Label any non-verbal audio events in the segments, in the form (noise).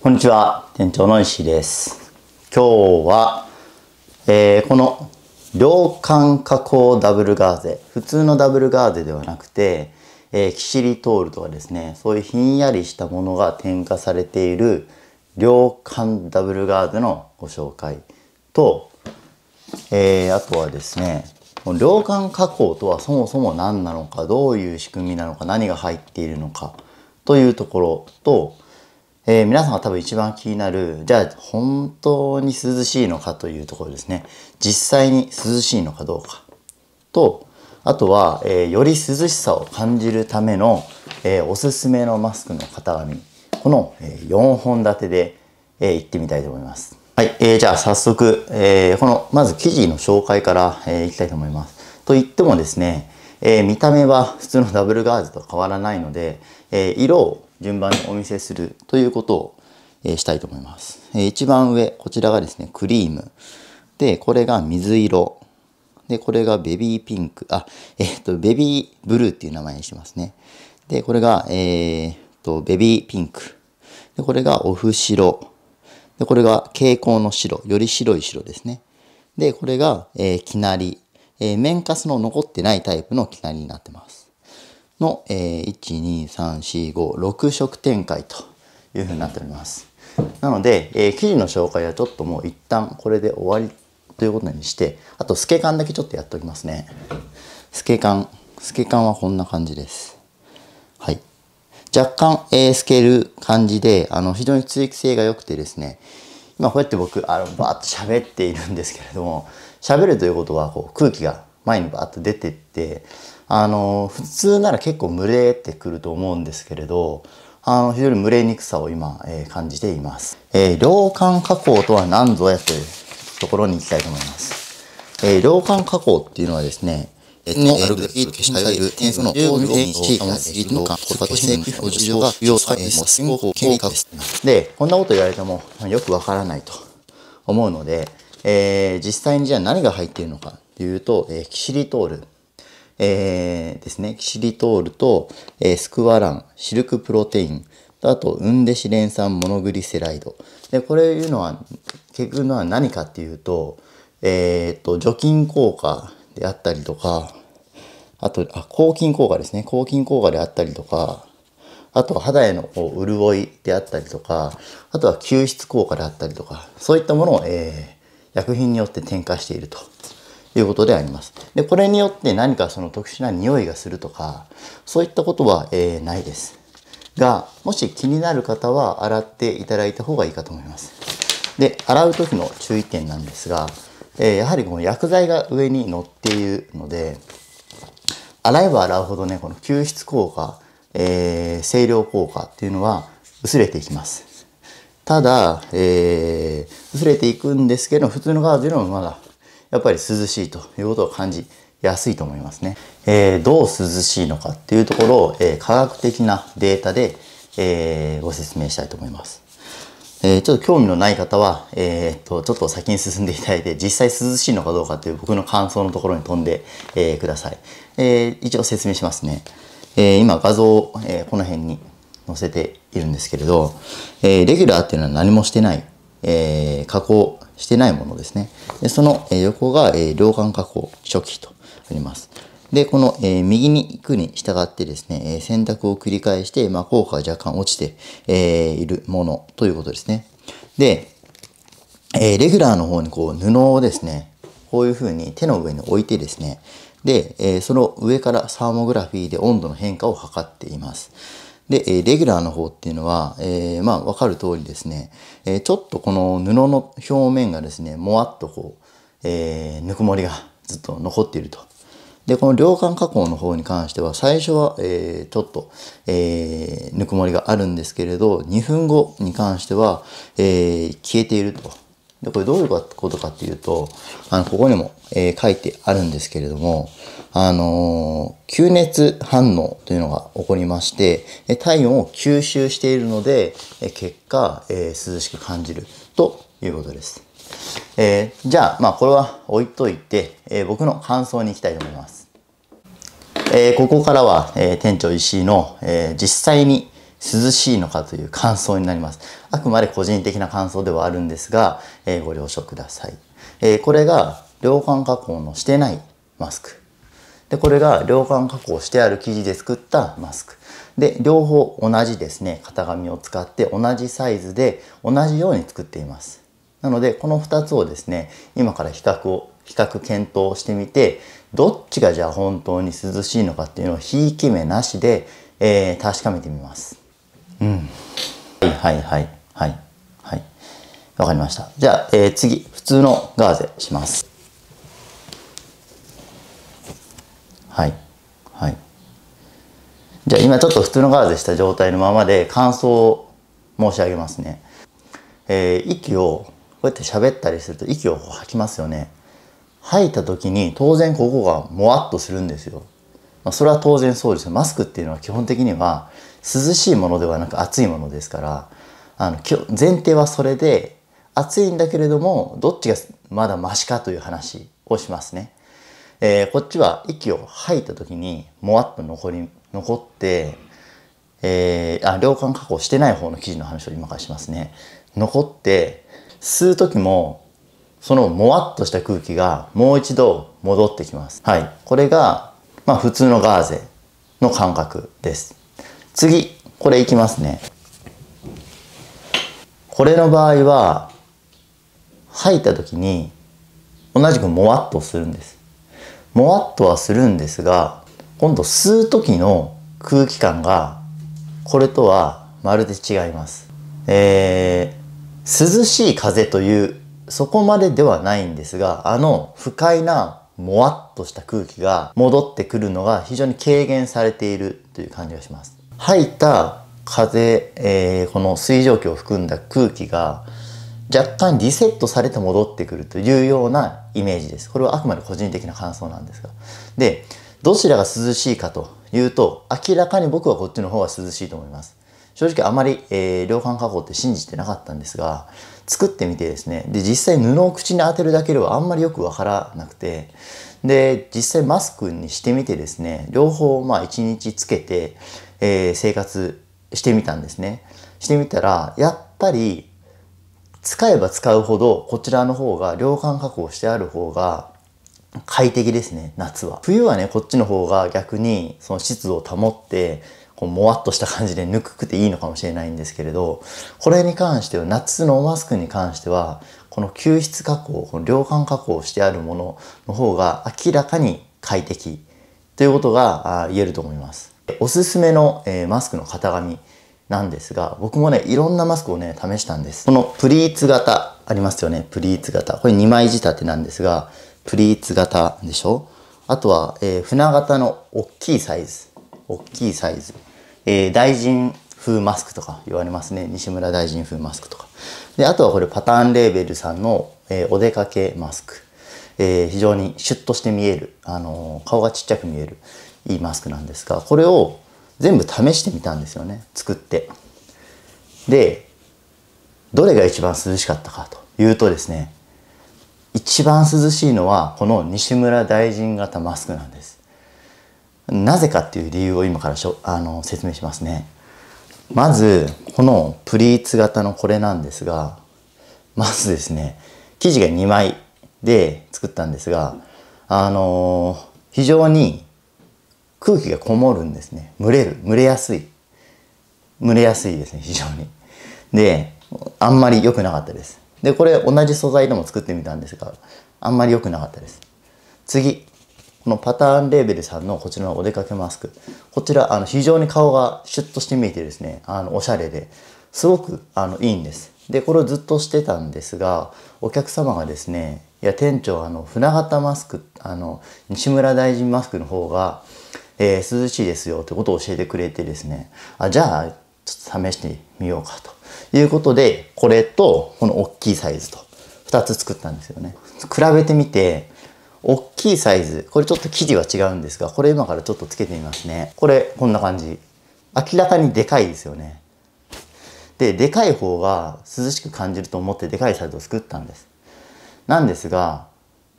こんにちは、店長の石井です。今日は、えー、この量感加工ダブルガーゼ、普通のダブルガーゼではなくて、えー、キシリトールとかですね、そういうひんやりしたものが添加されている量感ダブルガーゼのご紹介と、えー、あとはですね、量感加工とはそもそも何なのか、どういう仕組みなのか、何が入っているのかというところと、えー、皆さんが多分一番気になる、じゃあ本当に涼しいのかというところですね。実際に涼しいのかどうか。と、あとは、えー、より涼しさを感じるための、えー、おすすめのマスクの型紙。この、え4本立てで、えー、ってみたいと思います。はい、えー、じゃあ早速、えこの、まず生地の紹介から、えいきたいと思います。と言ってもですね、え見た目は普通のダブルガーズと変わらないので、え色を順番にお見せするということを、えー、したいと思います。えー、一番上、こちらがですね、クリーム。で、これが水色。で、これがベビーピンク。あ、えー、っと、ベビーブルーっていう名前にしてますね。で、これが、えー、っと、ベビーピンク。で、これがオフ白。で、これが蛍光の白。より白い白ですね。で、これが、えー、きなり。えー、面カスの残ってないタイプのきなりになってます。の、えー、12345 6色展開というふうになっております。なので、えー、記事の紹介はちょっともう一旦これで終わりということにして、あと透け感だけちょっとやっておきますね。透け感。透け感はこんな感じです。はい。若干、えー、透ける感じで、あの、非常に追気性が良くてですね、今こうやって僕、あの、バーッと喋っているんですけれども、喋るということは、こう、空気が前にバーッと出てって、あの、普通なら結構群れてくると思うんですけれど、あの、非常に群れにくさを今、えー、感じています。えー、量間加工とは何ぞやというところに行きたいと思います。えー、量間加工っていうのはですね、えアルグリしの応用に地域の地域の間、言としが要戦後を計画です。で、こんなこと言われてもよくわからないと思うので、えー、実際にじゃあ何が入っているのかというと、えー、キシリトール。えー、ですね、キシリトールと、えー、スクワラン、シルクプロテイン、あと、ウンデシレン酸モノグリセライド。で、これいうのは、結局のは何かっていうと、えー、と、除菌効果であったりとか、あと、あ、抗菌効果ですね。抗菌効果であったりとか、あとは肌への潤いであったりとか、あとは吸湿効果であったりとか、そういったものを、えー、薬品によって添加していると。いうことであります。で、これによって何かその特殊な匂いがするとか、そういったことは、えー、ないです。が、もし気になる方は洗っていただいた方がいいかと思います。で、洗う時の注意点なんですが、えー、やはりこの薬剤が上に乗っているので、洗えば洗うほどね、この吸湿効果、えー、清涼効果っていうのは薄れていきます。ただ、えー、薄れていくんですけど、普通のガーゼよりもまだやっぱり涼しいということを感じやすいと思いますね。えー、どう涼しいのかっていうところを、えー、科学的なデータで、えー、ご説明したいと思います。えちょっと興味のない方は、えっと、ちょっと先に進んでいただいて、実際涼しいのかどうかっていう僕の感想のところに飛んで、えください。え一応説明しますね。え今画像を、えこの辺に載せているんですけれど、えレギュラーっていうのは何もしてない、え加工してないものですね。でその横が、えー、両眼加工初期とあります。で、この、えー、右に行くに従ってですね、え選択を繰り返して、まあ、効果が若干落ちて、えいるものということですね。で、えレギュラーの方にこう布をですね、こういうふうに手の上に置いてですね、で、えその上からサーモグラフィーで温度の変化を測っています。で、えレギュラーの方っていうのは、えー、まあ、わかる通りですね、えちょっとこの布の表面がですね、もわっとこう、えー、ぬくもりがずっと残っていると。で、この量感加工の方に関しては、最初は、えー、ちょっと、えー、ぬくもりがあるんですけれど、2分後に関しては、えー、消えていると。で、これどういうことかっていうと、あの、ここにも、えー、書いてあるんですけれども、あのー、吸熱反応というのが起こりまして、体温を吸収しているので、結果、えー、涼しく感じるということです。えー、じゃあ、まあ、これは置いといて、え僕の感想に行きたいと思います。えここからは、え店長石井の、え実際に、涼しいのかという感想になります。あくまで個人的な感想ではあるんですが、えー、ご了承ください。えー、これが量感加工のしてないマスク。で、これが量感加工してある生地で作ったマスク。で、両方同じですね、型紙を使って同じサイズで同じように作っています。なので、この2つをですね、今から比較を、比較検討してみて、どっちがじゃあ本当に涼しいのかっていうのをひいき目なしで、えー、確かめてみます。うん。はいはいはい。はい。わかりました。じゃあ、えー、次、普通のガーゼします。はい。はい。じゃあ今ちょっと普通のガーゼした状態のままで感想を申し上げますね。えー、息をこうやって喋ったりすると息を吐きますよね。吐いた時に当然ここがもわっとするんですよ。まあ、それは当然そうですマスクっていうのは基本的には涼しいものではなく暑いものですからあの前提はそれで暑いんだけれどもどっちがまだマシかという話をしますね。えー、こっちは息を吐いた時にもわっと残り残って、えー、あ量感加工してない方の生地の話を今からしますね。残って吸う時もそのもわっとした空気がもう一度戻ってきます。はい。これがまあ普通のガーゼの感覚です。次、これいきますね。これの場合は、吐いた時に同じくもわっとするんです。もわっとはするんですが、今度吸う時の空気感がこれとはまるで違います。えー、涼しい風というそこまでではないんですが、あの不快なもわっとした空気が戻ってくるのが非常に軽減されているという感じがします。吐いた風、えー、この水蒸気を含んだ空気が若干リセットされて戻ってくるというようなイメージです。これはあくまで個人的な感想なんですが。で、どちらが涼しいかというと、明らかに僕はこっちの方が涼しいと思います。正直あまり、えー、量感加工って信じてなかったんですが、作ってみてですねで実際布を口に当てるだけではあんまりよくわからなくてで実際マスクにしてみてですね両方まあ1日つけて、えー、生活してみたんですねしてみたらやっぱり使えば使うほどこちらの方が量感確保してある方が快適ですね夏は冬はねこっちの方が逆にその湿度を保ってこうもわっとした感じでぬくくていいのかもしれないんですけれどこれに関しては夏のマスクに関してはこの吸湿加工この量感加工してあるものの方が明らかに快適ということが言えると思いますおすすめの、えー、マスクの型紙なんですが僕もねいろんなマスクをね試したんですこのプリーツ型ありますよねプリーツ型これ2枚仕立てなんですがプリーツ型でしょあとは、えー、船型の大きいサイズ大きいサイズえー、大臣風マスクとか言われますね。西村大臣風マスクとか。で、あとはこれパターンレーベルさんの、えー、お出かけマスク。えー、非常にシュッとして見える、あのー、顔がちっちゃく見えるいいマスクなんですが、これを全部試してみたんですよね。作って。で、どれが一番涼しかったかというとですね、一番涼しいのはこの西村大臣型マスクなんです。なぜかっていう理由を今からしょあの説明しますねまずこのプリーツ型のこれなんですがまずですね生地が2枚で作ったんですがあのー、非常に空気がこもるんですね蒸れる蒸れやすい蒸れやすいですね非常にであんまり良くなかったですでこれ同じ素材でも作ってみたんですがあんまり良くなかったです次このパターンレーベルさんのこちらのお出かけマスク。こちら、あの、非常に顔がシュッとして見えてですね、あの、おしゃれで、すごく、あの、いいんです。で、これをずっとしてたんですが、お客様がですね、いや、店長、あの、船形マスク、あの、西村大臣マスクの方が、えー、涼しいですよってことを教えてくれてですね、あ、じゃあ、ちょっと試してみようかということで、これと、この大きいサイズと、2つ作ったんですよね。比べてみて、大きいサイズこれちょっと生地は違うんですがこれ今からちょっとつけてみますねこれこんな感じ明らかにでかいですよねででかい方が涼しく感じると思ってでかいサイズを作ったんですなんですが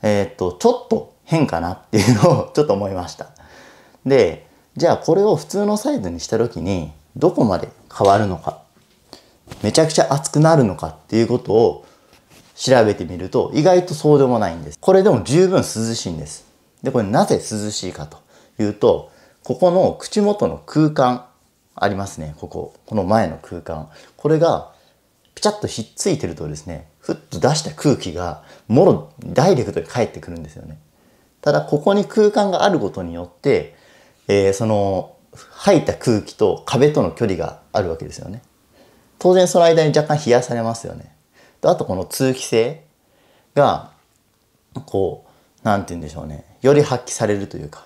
えー、っとちょっと変かなっていうのを (laughs) ちょっと思いましたでじゃあこれを普通のサイズにした時にどこまで変わるのかめちゃくちゃ熱くなるのかっていうことを調べてみると意外とそうでもないんです。これでも十分涼しいんです。で、これなぜ涼しいかというと、ここの口元の空間ありますね。ここ。この前の空間。これがピチャッとひっついてるとですね、ふっと出した空気がもろダイレクトに返ってくるんですよね。ただ、ここに空間があることによって、えー、その吐いた空気と壁との距離があるわけですよね。当然その間に若干冷やされますよね。あとこの通気性がこう何て言うんでしょうねより発揮されるというか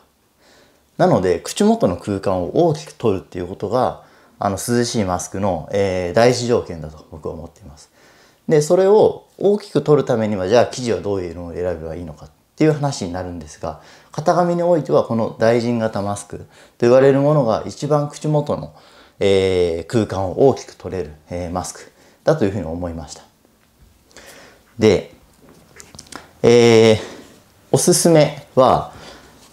なので口元の空間を大きく取るっていうことがあの涼しいマスクの、えー、第一条件だと僕は思っていますでそれを大きく取るためにはじゃあ生地はどういうのを選べばいいのかっていう話になるんですが型紙においてはこの大臣型マスクと言われるものが一番口元の、えー、空間を大きく取れる、えー、マスクだというふうに思いましたで、えー、おすすめは、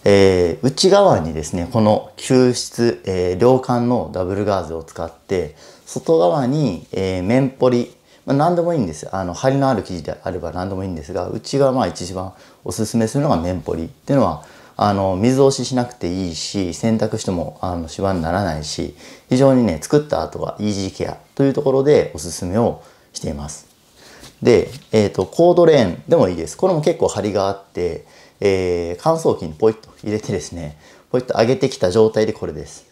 えー、内側にですね、この吸湿、えー、両管のダブルガーゼを使って、外側に、えー、綿ポリ、まあ、何でもいいんです。あの、張りのある生地であれば何でもいいんですが、内側まあ一番おすすめするのが綿ポリっていうのは、あの、水押ししなくていいし、洗濯しても、あの、シワにならないし、非常にね、作った後はイージーケアというところでおすすめをしています。で、えっ、ー、と、コードレーンでもいいです。これも結構張りがあって、えー、乾燥機にポイッと入れてですね、ポイッと上げてきた状態でこれです。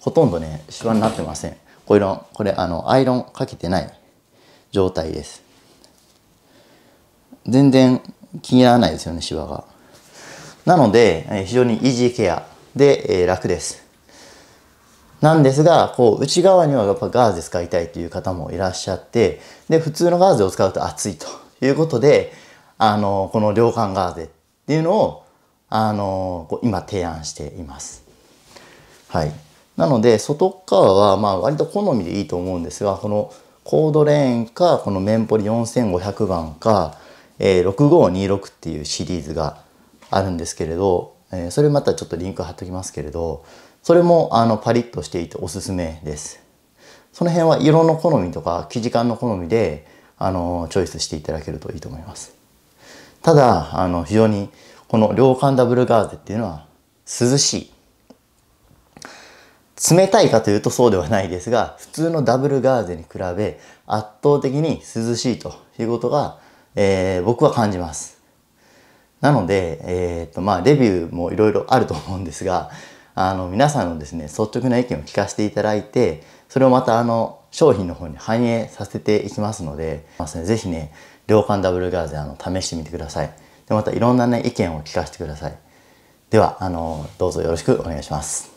ほとんどね、シワになってません。これ、これ、あの、アイロンかけてない状態です。全然気にならないですよね、シワが。なので、非常にイージーケアで、えー、楽です。なんですが、こう、内側にはやっぱガーゼ使いたいという方もいらっしゃって、で、普通のガーゼを使うと熱いということで、あの、この量感ガーゼっていうのを、あの、こう今提案しています。はい。なので、外側は、まあ、割と好みでいいと思うんですが、このコードレーンか、このメンポリ4500番か、えー、6526っていうシリーズがあるんですけれど、えー、それまたちょっとリンク貼っときますけれど、それもあのパリッとしていておすすめです。その辺は色の好みとか生地感の好みであのチョイスしていただけるといいと思います。ただあの非常にこの涼感ダブルガーゼっていうのは涼しい。冷たいかというとそうではないですが、普通のダブルガーゼに比べ圧倒的に涼しいということが、えー、僕は感じます。なので、えー、っと、まあ、レビューもいろいろあると思うんですが、あの皆さんのですね率直な意見を聞かせていただいてそれをまたあの商品の方に反映させていきますので是非ね両感ダブルガーゼあの試してみてくださいでまたいろんなね意見を聞かせてくださいではあのどうぞよろしくお願いします